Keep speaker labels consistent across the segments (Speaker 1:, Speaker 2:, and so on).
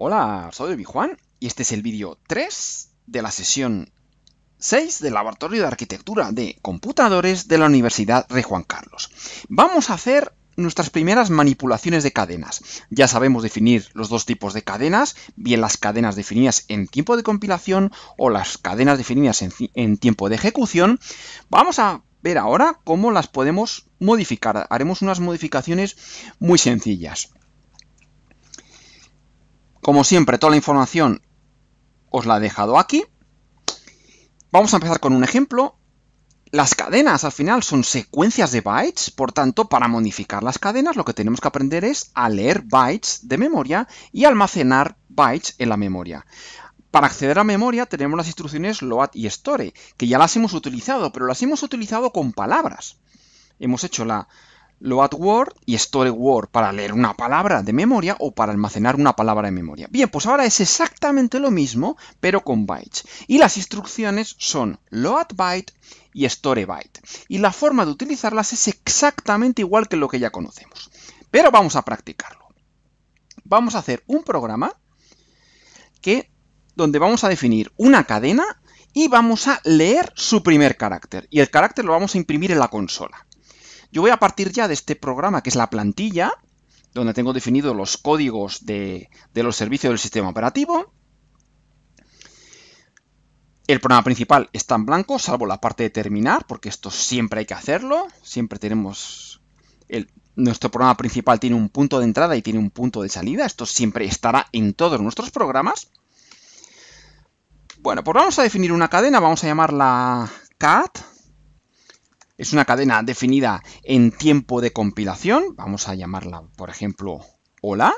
Speaker 1: Hola, soy Bijuan y este es el vídeo 3 de la sesión 6 del Laboratorio de Arquitectura de Computadores de la Universidad de Juan Carlos. Vamos a hacer nuestras primeras manipulaciones de cadenas. Ya sabemos definir los dos tipos de cadenas, bien las cadenas definidas en tiempo de compilación o las cadenas definidas en tiempo de ejecución. Vamos a ver ahora cómo las podemos modificar. Haremos unas modificaciones muy sencillas. Como siempre, toda la información os la he dejado aquí. Vamos a empezar con un ejemplo. Las cadenas al final son secuencias de bytes, por tanto, para modificar las cadenas lo que tenemos que aprender es a leer bytes de memoria y almacenar bytes en la memoria. Para acceder a memoria tenemos las instrucciones load y store, que ya las hemos utilizado, pero las hemos utilizado con palabras. Hemos hecho la, Load Word y Store Word para leer una palabra de memoria o para almacenar una palabra de memoria. Bien, pues ahora es exactamente lo mismo, pero con bytes. Y las instrucciones son load byte y store byte. Y la forma de utilizarlas es exactamente igual que lo que ya conocemos. Pero vamos a practicarlo. Vamos a hacer un programa que, donde vamos a definir una cadena y vamos a leer su primer carácter. Y el carácter lo vamos a imprimir en la consola. Yo voy a partir ya de este programa que es la plantilla, donde tengo definidos los códigos de, los servicios del sistema operativo. El programa principal está en blanco, salvo la parte de terminar, porque esto siempre hay que hacerlo. Siempre tenemos... nuestro programa principal tiene un punto de entrada y tiene un punto de salida. Esto siempre estará en todos nuestros programas. Bueno, pues vamos a definir una cadena, vamos a llamarla cat, es una cadena definida en tiempo de compilación, vamos a llamarla, por ejemplo, hola.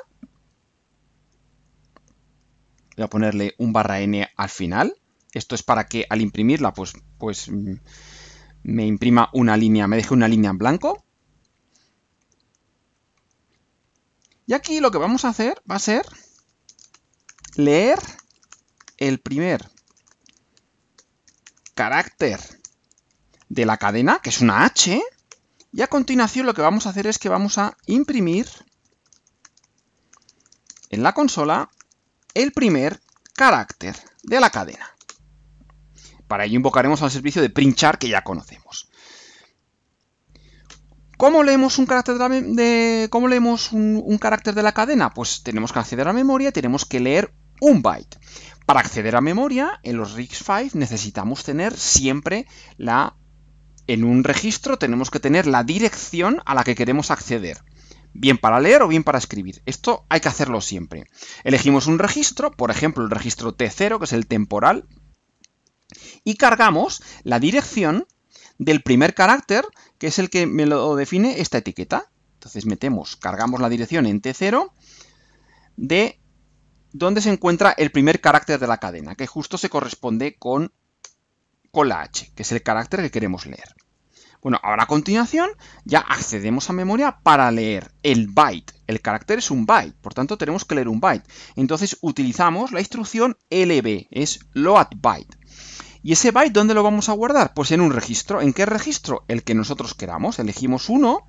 Speaker 1: Voy a ponerle un barra n al final. Esto es para que al imprimirla, pues, pues mm, me imprima una línea, me deje una línea en blanco. Y aquí lo que vamos a hacer va a ser leer el primer carácter de la cadena, que es una H, y a continuación lo que vamos a hacer es que vamos a imprimir en la consola el primer carácter de la cadena. Para ello invocaremos al servicio de printchar que ya conocemos. ¿Cómo leemos un carácter de, la ¿cómo leemos un, carácter de la cadena? Pues tenemos que acceder a memoria y tenemos que leer un byte. Para acceder a memoria, en los RIGS 5 necesitamos tener siempre la en un registro tenemos que tener la dirección a la que queremos acceder bien para leer o bien para escribir. Esto hay que hacerlo siempre. Elegimos un registro, por ejemplo el registro T0, que es el temporal, y cargamos la dirección del primer carácter, que es el que me lo define esta etiqueta. Entonces metemos, cargamos la dirección en T0 de dónde se encuentra el primer carácter de la cadena, que justo se corresponde con con la H, que es el carácter que queremos leer. Bueno, ahora a continuación ya accedemos a memoria para leer el byte. El carácter es un byte, por tanto tenemos que leer un byte. Entonces utilizamos la instrucción LB, es load byte. ¿Y ese byte dónde lo vamos a guardar? Pues en un registro. ¿En qué registro? El que nosotros queramos. Elegimos uno,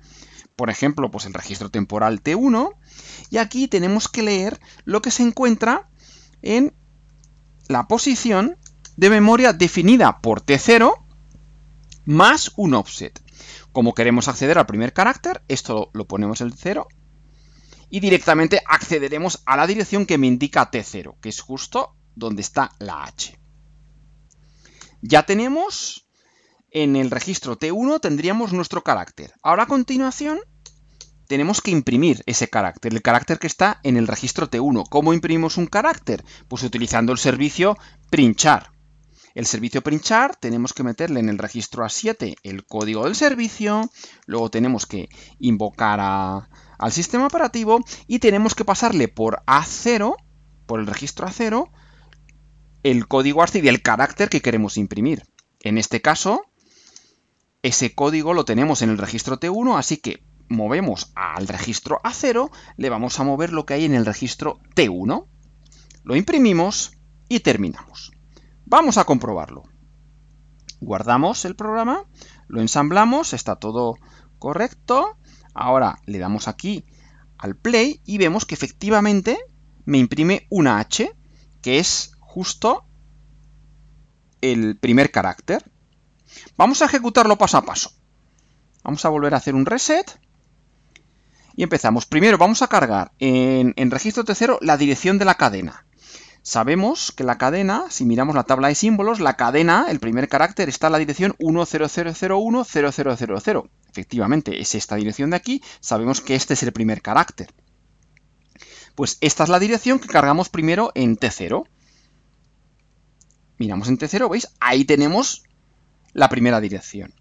Speaker 1: por ejemplo, pues el registro temporal T1, y aquí tenemos que leer lo que se encuentra en la posición de memoria definida por T0 más un offset. Como queremos acceder al primer carácter, esto lo ponemos en 0 y directamente accederemos a la dirección que me indica T0, que es justo donde está la H. Ya tenemos en el registro T1 tendríamos nuestro carácter. Ahora a continuación tenemos que imprimir ese carácter, el carácter que está en el registro T1. ¿Cómo imprimimos un carácter? Pues utilizando el servicio princhar. El servicio PrintChart tenemos que meterle en el registro A7 el código del servicio, luego tenemos que invocar al sistema operativo y tenemos que pasarle por A0, por el registro A0, el código ASCII y el carácter que queremos imprimir. En este caso, ese código lo tenemos en el registro T1, así que movemos al registro A0, le vamos a mover lo que hay en el registro T1. Lo imprimimos y terminamos. Vamos a comprobarlo. Guardamos el programa, lo ensamblamos, está todo correcto. Ahora le damos aquí al play y vemos que efectivamente me imprime una H, que es justo el primer carácter. Vamos a ejecutarlo paso a paso. Vamos a volver a hacer un reset. Y empezamos. Primero vamos a cargar en, en registro tercero la dirección de la cadena. Sabemos que la cadena, si miramos la tabla de símbolos, la cadena, el primer carácter, está en la dirección 100010000. Efectivamente, es esta dirección de aquí, sabemos que este es el primer carácter. Pues esta es la dirección que cargamos primero en T0. Miramos en T0, ¿veis? Ahí tenemos la primera dirección.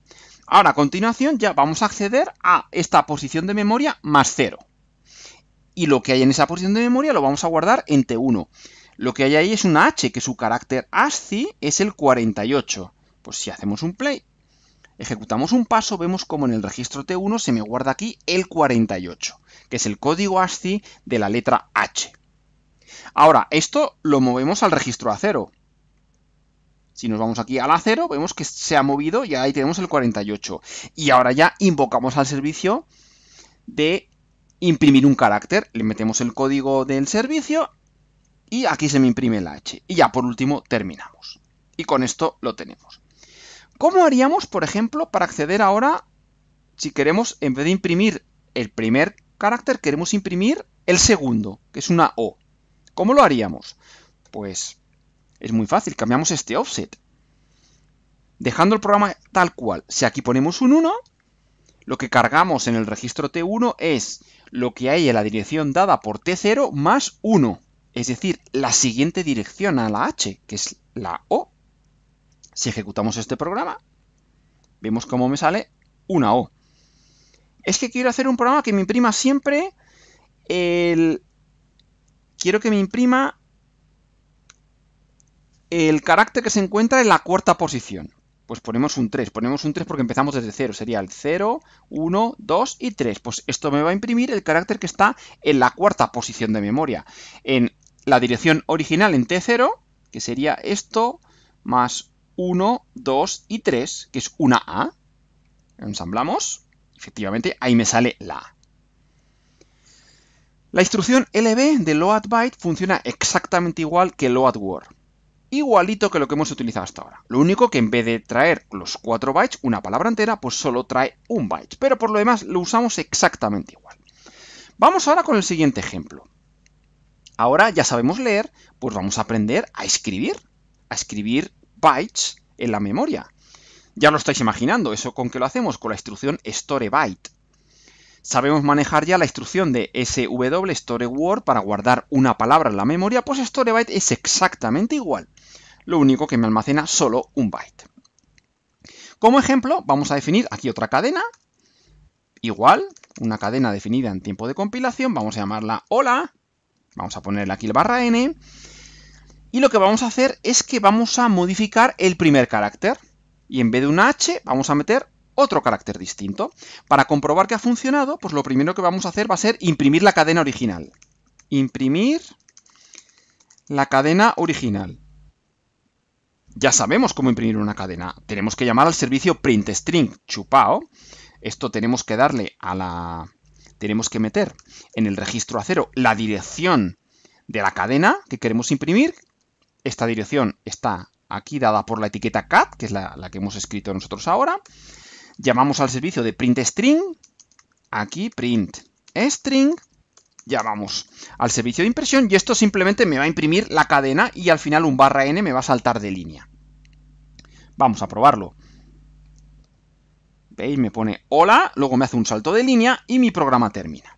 Speaker 1: Ahora, a continuación, ya vamos a acceder a esta posición de memoria más 0. Y lo que hay en esa posición de memoria lo vamos a guardar en T1. Lo que hay ahí es una H, que su carácter ASCII es el 48. Pues si hacemos un play, ejecutamos un paso, vemos como en el registro T1 se me guarda aquí el 48, que es el código ASCII de la letra H. Ahora, esto lo movemos al registro A0. Si nos vamos aquí al A0, vemos que se ha movido y ahí tenemos el 48. Y ahora ya invocamos al servicio de imprimir un carácter. Le metemos el código del servicio y aquí se me imprime la H. Y ya por último terminamos. Y con esto lo tenemos. ¿Cómo haríamos, por ejemplo, para acceder ahora, si queremos, en vez de imprimir el primer carácter, queremos imprimir el segundo, que es una O? ¿Cómo lo haríamos? Pues es muy fácil, cambiamos este offset. Dejando el programa tal cual, si aquí ponemos un 1, lo que cargamos en el registro T1 es lo que hay en la dirección dada por T0 más 1 es decir, la siguiente dirección a la H, que es la O. Si ejecutamos este programa, vemos cómo me sale una O. Es que quiero hacer un programa que me imprima siempre el... Quiero que me imprima el carácter que se encuentra en la cuarta posición. Pues ponemos un 3, ponemos un 3 porque empezamos desde 0, sería el 0, 1, 2 y 3. Pues esto me va a imprimir el carácter que está en la cuarta posición de memoria. En la dirección original en T0, que sería esto, más 1, 2 y 3, que es una A. Ensamblamos. Efectivamente, ahí me sale la A. La instrucción lb de load byte funciona exactamente igual que load word. Igualito que lo que hemos utilizado hasta ahora. Lo único que en vez de traer los 4 bytes, una palabra entera, pues solo trae un byte. Pero por lo demás lo usamos exactamente igual. Vamos ahora con el siguiente ejemplo. Ahora ya sabemos leer, pues vamos a aprender a escribir, a escribir bytes en la memoria. Ya lo estáis imaginando, ¿eso con qué lo hacemos? Con la instrucción store byte. Sabemos manejar ya la instrucción de sw store word para guardar una palabra en la memoria, pues store byte es exactamente igual. Lo único que me almacena solo un byte. Como ejemplo, vamos a definir aquí otra cadena, igual, una cadena definida en tiempo de compilación, vamos a llamarla hola, Vamos a ponerle aquí el barra n. Y lo que vamos a hacer es que vamos a modificar el primer carácter. Y en vez de un h, vamos a meter otro carácter distinto. Para comprobar que ha funcionado, pues lo primero que vamos a hacer va a ser imprimir la cadena original. Imprimir la cadena original. Ya sabemos cómo imprimir una cadena. Tenemos que llamar al servicio printString chupao. Esto tenemos que darle a la, tenemos que meter en el registro a cero la dirección de la cadena que queremos imprimir. Esta dirección está aquí dada por la etiqueta cat, que es la, la que hemos escrito nosotros ahora. Llamamos al servicio de print string, aquí print string, llamamos al servicio de impresión y esto simplemente me va a imprimir la cadena y al final un barra n me va a saltar de línea. Vamos a probarlo. ¿Veis? Me pone hola, luego me hace un salto de línea y mi programa termina.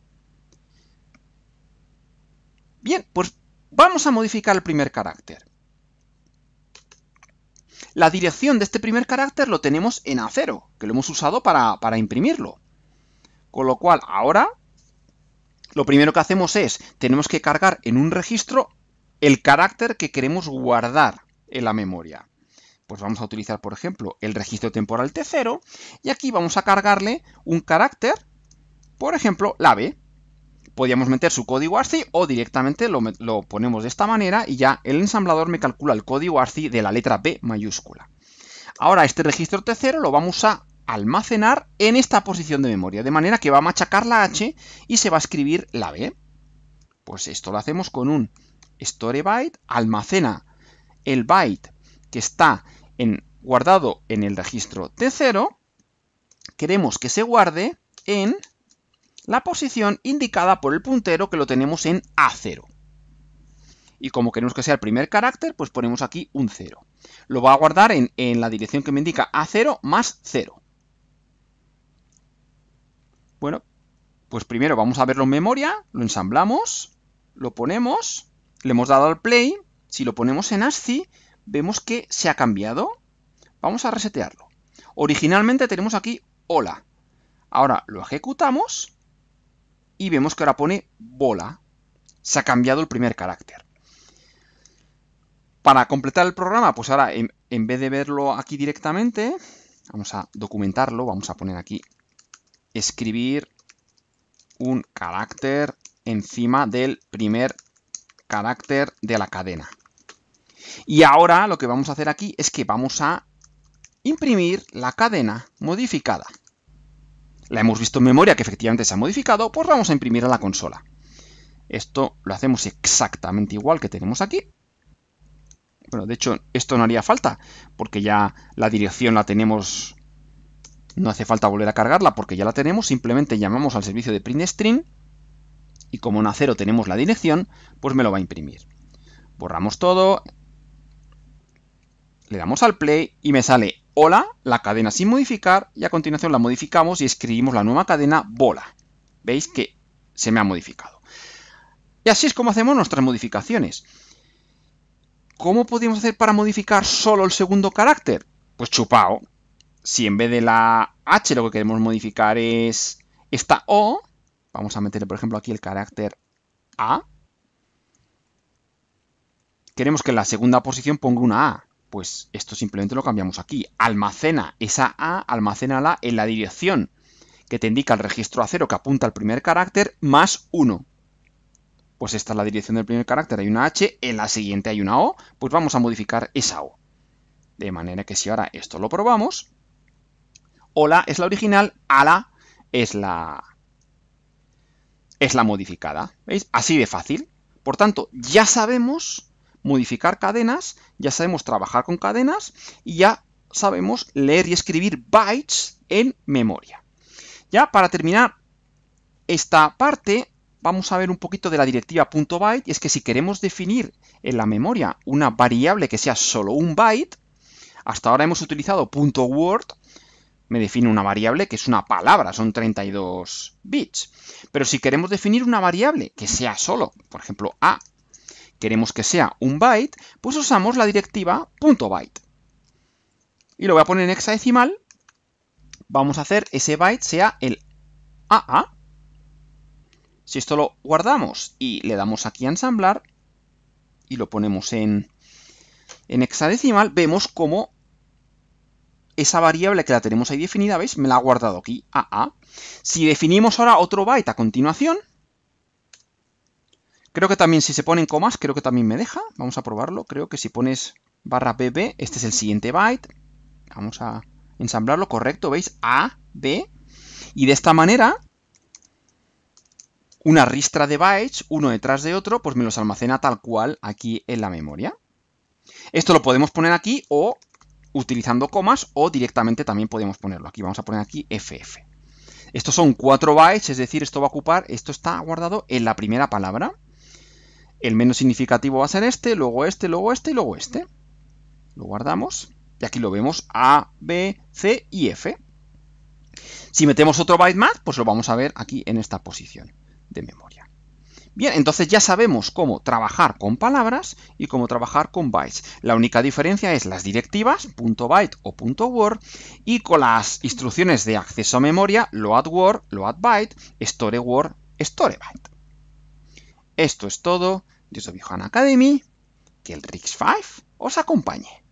Speaker 1: Bien, pues vamos a modificar el primer carácter. La dirección de este primer carácter lo tenemos en acero, que lo hemos usado para, para imprimirlo. Con lo cual, ahora, lo primero que hacemos es, tenemos que cargar en un registro el carácter que queremos guardar en la memoria. Pues vamos a utilizar, por ejemplo, el registro temporal T0 y aquí vamos a cargarle un carácter, por ejemplo, la B. Podríamos meter su código arci o directamente lo, ponemos de esta manera y ya el ensamblador me calcula el código arci de la letra B mayúscula. Ahora este registro T0 lo vamos a almacenar en esta posición de memoria, de manera que va a machacar la H y se va a escribir la B. Pues esto lo hacemos con un store byte, almacena el byte que está en, guardado en el registro T0, queremos que se guarde en la posición indicada por el puntero que lo tenemos en A0. Y como queremos que sea el primer carácter, pues ponemos aquí un 0. Lo va a guardar en, en la dirección que me indica A0 más 0. Bueno, pues primero vamos a verlo en memoria, lo ensamblamos, lo ponemos, le hemos dado al play, si lo ponemos en ASCII, vemos que se ha cambiado. Vamos a resetearlo. Originalmente tenemos aquí hola. Ahora lo ejecutamos y vemos que ahora pone bola. Se ha cambiado el primer carácter. Para completar el programa, pues ahora en, en vez de verlo aquí directamente, vamos a documentarlo, vamos a poner aquí escribir un carácter encima del primer carácter de la cadena. Y ahora lo que vamos a hacer aquí es que vamos a imprimir la cadena modificada. La hemos visto en memoria que efectivamente se ha modificado, pues vamos a imprimir a la consola. Esto lo hacemos exactamente igual que tenemos aquí. Bueno, de hecho, esto no haría falta, porque ya la dirección la tenemos... No hace falta volver a cargarla porque ya la tenemos, simplemente llamamos al servicio de print string y como en acero tenemos la dirección, pues me lo va a imprimir. Borramos todo, le damos al play y me sale hola, la cadena sin modificar y a continuación la modificamos y escribimos la nueva cadena bola. Veis que se me ha modificado. Y así es como hacemos nuestras modificaciones. ¿Cómo podemos hacer para modificar solo el segundo carácter? Pues chupao. Si en vez de la H lo que queremos modificar es esta O, vamos a meterle por ejemplo aquí el carácter A. Queremos que en la segunda posición ponga una A pues esto simplemente lo cambiamos aquí. Almacena esa A, almacena la en la dirección que te indica el registro a 0 que apunta al primer carácter, más 1. Pues esta es la dirección del primer carácter, hay una H, en la siguiente hay una O, pues vamos a modificar esa O. De manera que si ahora esto lo probamos, hola es la original, ala es la, es la modificada. ¿Veis? Así de fácil. Por tanto, ya sabemos modificar cadenas, ya sabemos trabajar con cadenas y ya sabemos leer y escribir bytes en memoria. Ya para terminar esta parte, vamos a ver un poquito de la directiva .byte, y es que si queremos definir en la memoria una variable que sea solo un byte, hasta ahora hemos utilizado .word, me define una variable que es una palabra, son 32 bits. Pero si queremos definir una variable que sea solo, por ejemplo, a queremos que sea un byte, pues usamos la directiva .byte. Y lo voy a poner en hexadecimal. Vamos a hacer ese byte sea el AA. Si esto lo guardamos y le damos aquí a ensamblar y lo ponemos en, en hexadecimal, vemos cómo esa variable que la tenemos ahí definida, ¿veis? Me la ha guardado aquí, AA. Si definimos ahora otro byte a continuación, Creo que también si se ponen comas, creo que también me deja. Vamos a probarlo. Creo que si pones barra bb, este es el siguiente byte. Vamos a ensamblarlo, correcto, ¿veis? A, B. Y de esta manera, una ristra de bytes, uno detrás de otro, pues me los almacena tal cual aquí en la memoria. Esto lo podemos poner aquí o utilizando comas o directamente también podemos ponerlo aquí. Vamos a poner aquí FF. Estos son 4 bytes, es decir, esto va a ocupar, esto está guardado en la primera palabra. El menos significativo va a ser este, luego este, luego este y luego este. Lo guardamos. Y aquí lo vemos A, B, C y F. Si metemos otro byte más, pues lo vamos a ver aquí en esta posición de memoria. Bien, entonces ya sabemos cómo trabajar con palabras y cómo trabajar con bytes. La única diferencia es las directivas, .byte o .word, y con las instrucciones de acceso a memoria, load word, load byte, store word, byte. Esto es todo. Dios of Johan Academy, que el Rix 5 os acompañe.